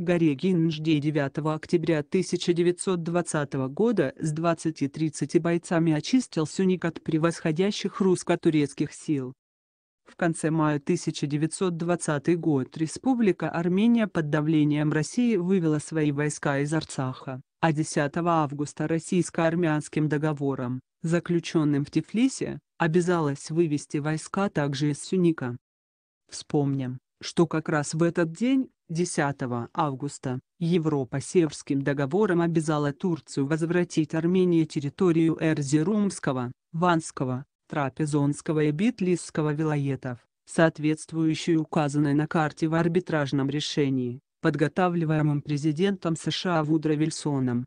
Горегин жди 9 октября 1920 года с 20-30 бойцами очистил Сюник от превосходящих русско-турецких сил. В конце мая 1920 год Республика Армения под давлением России вывела свои войска из Арцаха, а 10 августа российско-армянским договором, заключенным в Тифлисе, обязалась вывести войска также из Сюника. Вспомним, что как раз в этот день, 10 августа, Европа Севским договором обязала Турцию возвратить Армении территорию Эрзерумского, Ванского, Трапезонского и Битлисского вилоетов, соответствующую указанной на карте в арбитражном решении, подготавливаемом президентом США Вудро Вильсоном.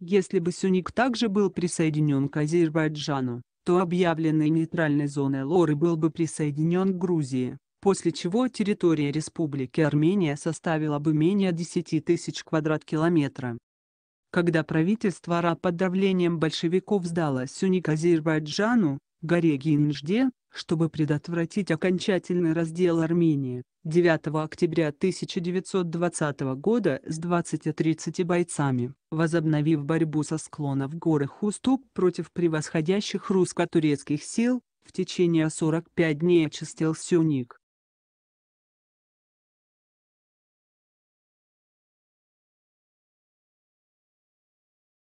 Если бы Сюник также был присоединен к Азербайджану, то объявленной нейтральной зоной Лоры был бы присоединен к Грузии, после чего территория Республики Армения составила бы менее 10 тысяч квадрат-километра. Когда правительство РА под давлением большевиков сдало Сюник Азербайджану, горе Гинжде, чтобы предотвратить окончательный раздел Армении, 9 октября 1920 года с 20-30 бойцами, возобновив борьбу со склонов горы Хуступ против превосходящих русско-турецких сил, в течение 45 дней очистил Сюник.